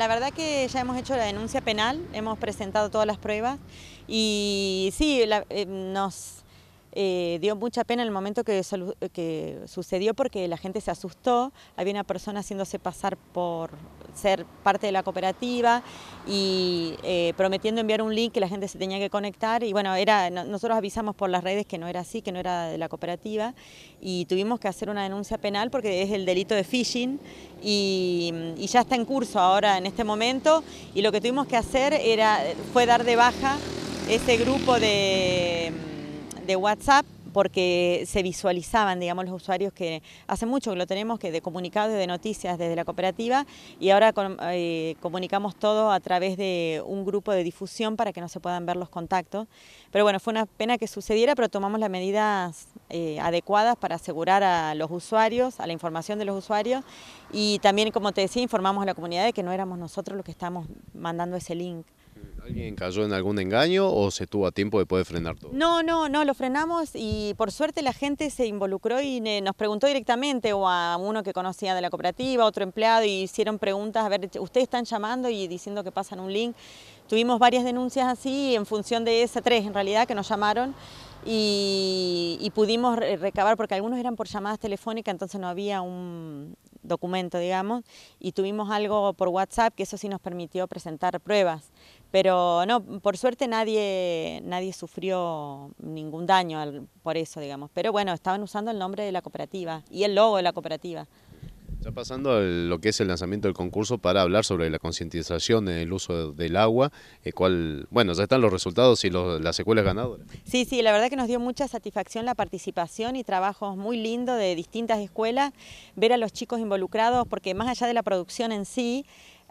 La verdad que ya hemos hecho la denuncia penal, hemos presentado todas las pruebas y sí, la, eh, nos eh, dio mucha pena el momento que, sucedió porque la gente se asustó, había una persona haciéndose pasar por ser parte de la cooperativa y eh, prometiendo enviar un link que la gente se tenía que conectar y bueno, era, nosotros avisamos por las redes que no era así, que no era de la cooperativa y tuvimos que hacer una denuncia penal porque es el delito de phishing y, y ya está en curso ahora en este momento y lo que tuvimos que hacer era, fue dar de baja ese grupo de de WhatsApp porque se visualizaban, digamos, los usuarios que hace mucho que lo tenemos, que de comunicados de noticias desde la cooperativa, y ahora eh, comunicamos todo a través de un grupo de difusión para que no se puedan ver los contactos. Pero bueno, fue una pena que sucediera, pero tomamos las medidas eh, adecuadas para asegurar a los usuarios, a la información de los usuarios, y también, como te decía, informamos a la comunidad de que no éramos nosotros los que estamos mandando ese link. ¿Alguien cayó en algún engaño o se tuvo a tiempo de poder frenar todo? No, no, no, lo frenamos y por suerte la gente se involucró y nos preguntó directamente o a uno que conocía de la cooperativa, otro empleado y hicieron preguntas, a ver, ustedes están llamando y diciendo que pasan un link. Tuvimos varias denuncias así en función de esas tres en realidad que nos llamaron. y, pudimos recabar, porque algunos eran por llamadas telefónicas, entonces no había un, documento, digamos, y tuvimos algo por WhatsApp que eso sí nos permitió presentar pruebas. Pero no, por suerte nadie, nadie sufrió ningún daño por eso, digamos. Pero bueno, estaban usando el nombre de la cooperativa y el logo de la cooperativa. Ya pasando a lo que es el lanzamiento del concurso para hablar sobre la concientización en eh, el uso del agua, eh, cuál, bueno, ya están los resultados y las escuelas ganadoras. Sí, sí, la verdad que nos dio mucha satisfacción la participación y trabajos muy lindos de distintas escuelas, ver a los chicos involucrados, porque más allá de la producción en sí,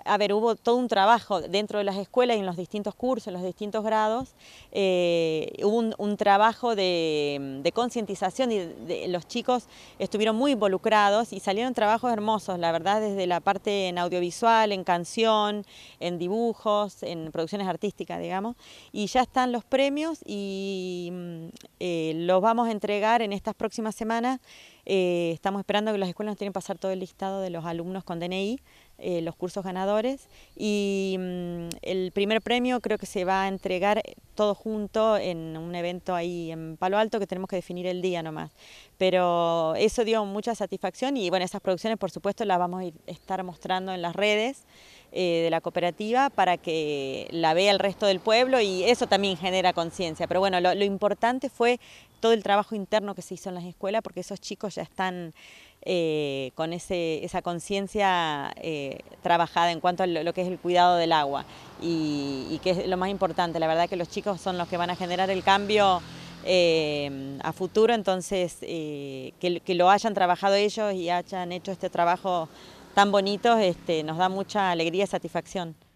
a ver, hubo todo un trabajo dentro de las escuelas y en los distintos cursos, en los distintos grados, eh, hubo un, trabajo de, concientización y los chicos estuvieron muy involucrados y salieron trabajos hermosos, la verdad, desde la parte en audiovisual, en canción, en dibujos, en producciones artísticas, digamos, y ya están los premios y eh, los vamos a entregar en estas próximas semanas. Eh, estamos esperando que las escuelas nos tienen que pasar todo el listado de los alumnos con DNI, eh, los cursos ganadores. Y mm, el primer premio creo que se va a entregar todo junto en un evento ahí en Palo Alto que tenemos que definir el día nomás pero eso dio mucha satisfacción y bueno, esas producciones por supuesto las vamos a estar mostrando en las redes eh, de la cooperativa para que la vea el resto del pueblo y eso también genera conciencia. Pero bueno, lo, importante fue todo el trabajo interno que se hizo en las escuelas porque esos chicos ya están eh, con esa conciencia eh, trabajada en cuanto a lo, que es el cuidado del agua y, y que es lo más importante. La verdad que los chicos son los que van a generar el cambio. Em, a futuro, entonces eh, que, lo hayan trabajado ellos y hayan hecho este trabajo tan bonito, este, nos da mucha alegría y satisfacción.